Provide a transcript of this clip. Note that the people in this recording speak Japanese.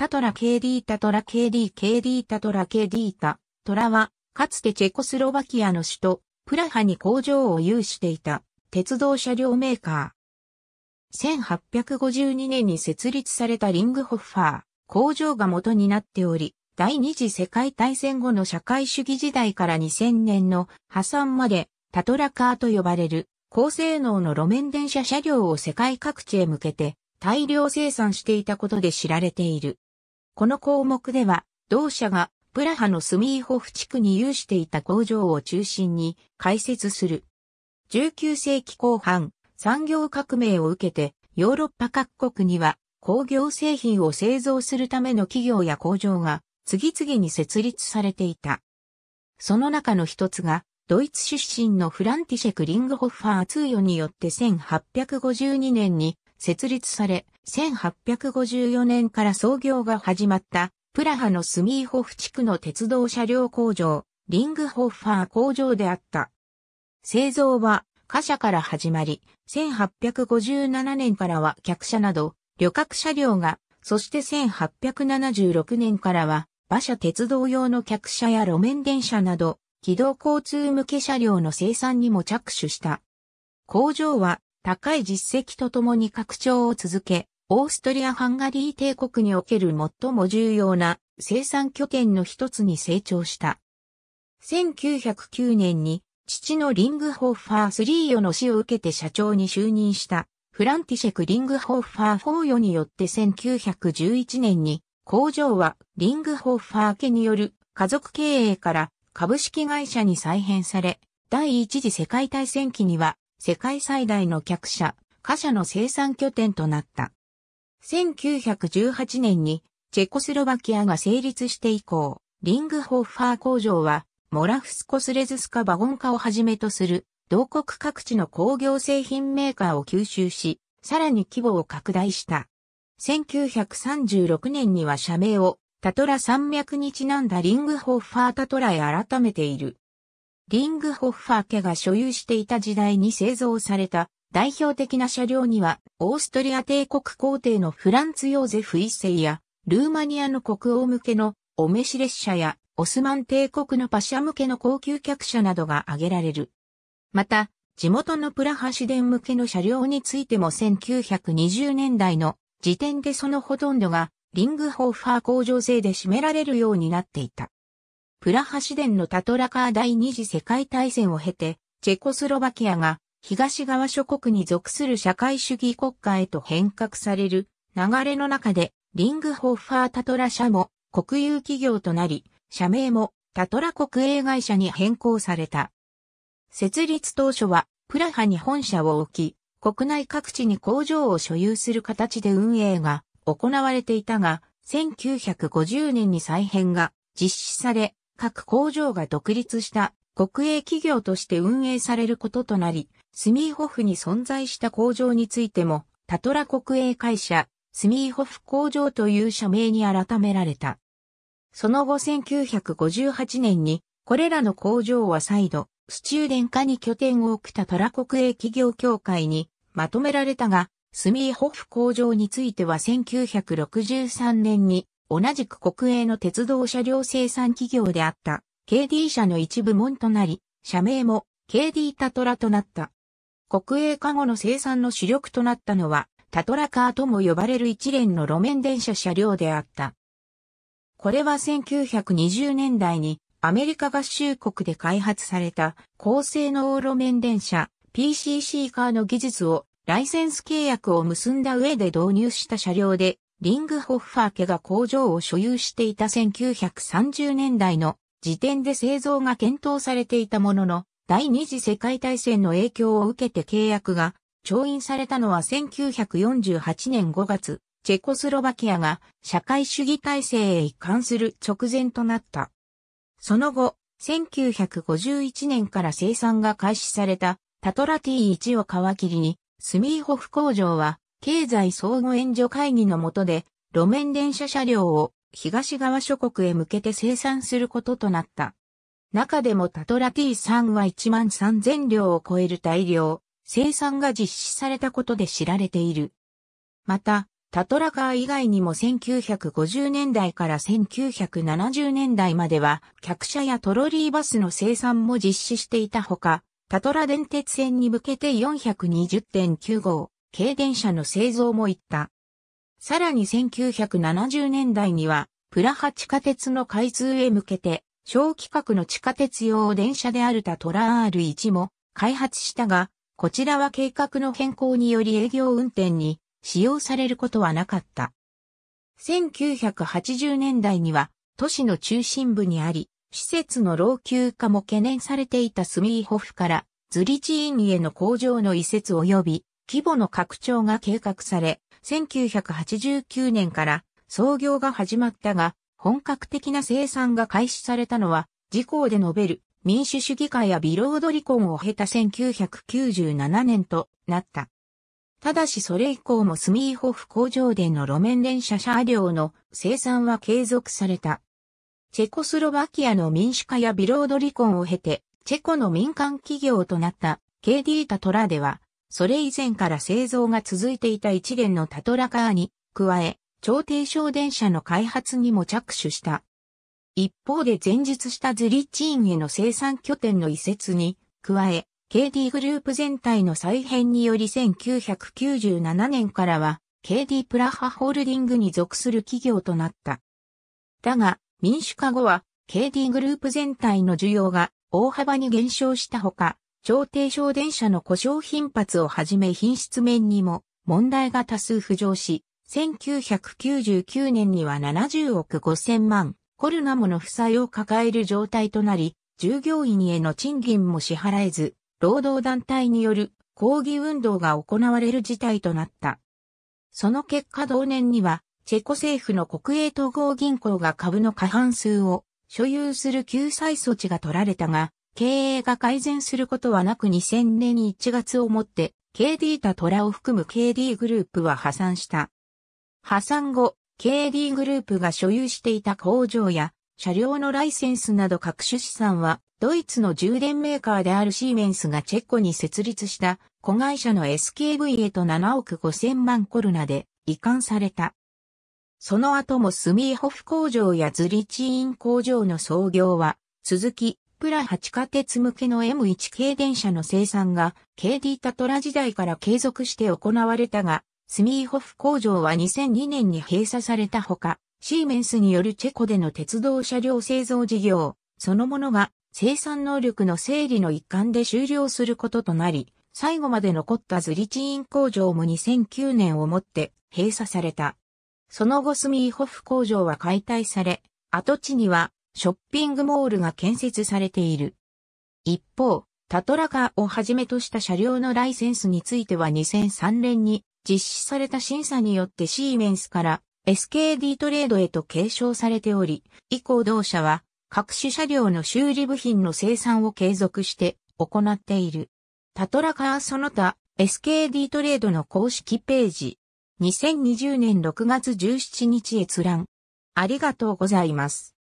タトラ KD タトラ KD KD タトラ KD タトラは、かつてチェコスロバキアの首都、プラハに工場を有していた鉄道車両メーカー。1852年に設立されたリングホッファー工場が元になっており、第二次世界大戦後の社会主義時代から2000年の破産までタトラカーと呼ばれる高性能の路面電車車両を世界各地へ向けて大量生産していたことで知られている。この項目では、同社がプラハのスミーホフ地区に有していた工場を中心に開設する。19世紀後半、産業革命を受けてヨーロッパ各国には工業製品を製造するための企業や工場が次々に設立されていた。その中の一つが、ドイツ出身のフランティシェク・リングホッファー通与によって1852年に設立され、1854年から創業が始まったプラハのスミーホフ地区の鉄道車両工場、リングホッファー工場であった。製造は貨車から始まり、1857年からは客車など旅客車両が、そして1876年からは馬車鉄道用の客車や路面電車など、軌道交通向け車両の生産にも着手した。工場は高い実績とともに拡張を続け、オーストリア・ハンガリー帝国における最も重要な生産拠点の一つに成長した。1909年に父のリングホッファースリーヨの死を受けて社長に就任したフランティシェク・リングホッファーフォーヨによって1911年に工場はリングホッファー家による家族経営から株式会社に再編され、第一次世界大戦期には世界最大の客車、貨車の生産拠点となった。1918年にチェコスロバキアが成立して以降、リングホッファー工場は、モラフスコスレズスカバゴン化をはじめとする、同国各地の工業製品メーカーを吸収し、さらに規模を拡大した。1936年には社名を、タトラ山脈にちなんだリングホッファータトラへ改めている。リングホッファー家が所有していた時代に製造された代表的な車両には、オーストリア帝国皇帝のフランツ・ヨーゼフ一世や、ルーマニアの国王向けのお召し列車や、オスマン帝国のパシャ向けの高級客車などが挙げられる。また、地元のプラハ市電向けの車両についても1920年代の時点でそのほとんどがリングホーファー工場制で占められるようになっていた。プラハ市電のタトラカー第二次世界大戦を経て、チェコスロバキアが東側諸国に属する社会主義国家へと変革される流れの中で、リングホッファータトラ社も国有企業となり、社名もタトラ国営会社に変更された。設立当初はプラハに本社を置き、国内各地に工場を所有する形で運営が行われていたが、1950年に再編が実施され、各工場が独立した国営企業として運営されることとなり、スミーホフに存在した工場についても、タトラ国営会社、スミーホフ工場という社名に改められた。その後1958年に、これらの工場は再度、スチューデン化に拠点を置くタトラ国営企業協会にまとめられたが、スミーホフ工場については1963年に同じく国営の鉄道車両生産企業であった KD 社の一部門となり、社名も KD タトラとなった。国営カゴの生産の主力となったのは、タトラカーとも呼ばれる一連の路面電車車両であった。これは1920年代にアメリカ合衆国で開発された高性能路面電車 PCC カーの技術をライセンス契約を結んだ上で導入した車両でリングホッファー家が工場を所有していた1930年代の時点で製造が検討されていたものの第二次世界大戦の影響を受けて契約が調印されたのは1948年5月、チェコスロバキアが社会主義体制へ移管する直前となった。その後、1951年から生産が開始されたタトラ T1 を皮切りに、スミーホフ工場は経済相互援助会議の下で路面電車車両を東側諸国へ向けて生産することとなった。中でもタトラ T3 は1万3000両を超える大量、生産が実施されたことで知られている。また、タトラカー以外にも1950年代から1970年代までは、客車やトロリーバスの生産も実施していたほか、タトラ電鉄線に向けて420.9号、軽電車の製造も行った。さらに1970年代には、プラハ地下鉄の開通へ向けて、小規格の地下鉄用電車であるタトラ R1 も開発したが、こちらは計画の変更により営業運転に使用されることはなかった。1980年代には都市の中心部にあり、施設の老朽化も懸念されていたスミーホフからズリチーニへの工場の移設及び規模の拡張が計画され、1989年から創業が始まったが、本格的な生産が開始されたのは、自公で述べる民主主義化やビロード離婚を経た1997年となった。ただしそれ以降もスミーホフ工場での路面電車車両の生産は継続された。チェコスロバキアの民主化やビロード離婚を経て、チェコの民間企業となった KD タトラでは、それ以前から製造が続いていた一連のタトラカーに加え、超低床電車の開発にも着手した。一方で前述したズリッチインへの生産拠点の移設に加え、KD グループ全体の再編により1997年からは KD プラハホールディングに属する企業となった。だが、民主化後は KD グループ全体の需要が大幅に減少したほか、超低床電車の故障頻発をはじめ品質面にも問題が多数浮上し、1999年には70億5000万コルナモの負債を抱える状態となり、従業員への賃金も支払えず、労働団体による抗議運動が行われる事態となった。その結果同年には、チェコ政府の国営統合銀行が株の過半数を所有する救済措置が取られたが、経営が改善することはなく2000年1月をもって、KD タトラを含む KD グループは破産した。破産後、KD グループが所有していた工場や車両のライセンスなど各種資産は、ドイツの充電メーカーであるシーメンスがチェコに設立した子会社の SKV へと7億5千万コルナで移管された。その後もスミーホフ工場やズリチーン工場の創業は、続き、プラハ地下鉄向けの M1 系電車の生産が、KD タトラ時代から継続して行われたが、スミーホフ工場は2002年に閉鎖されたほか、シーメンスによるチェコでの鉄道車両製造事業、そのものが生産能力の整理の一環で終了することとなり、最後まで残ったズリチーン工場も2009年をもって閉鎖された。その後スミーホフ工場は解体され、跡地にはショッピングモールが建設されている。一方、タトラカーをはじめとした車両のライセンスについては2003年に実施された審査によってシーメンスから SKD トレードへと継承されており、以降同社は各種車両の修理部品の生産を継続して行っている。タトラカーその他 SKD トレードの公式ページ2020年6月17日閲覧ありがとうございます。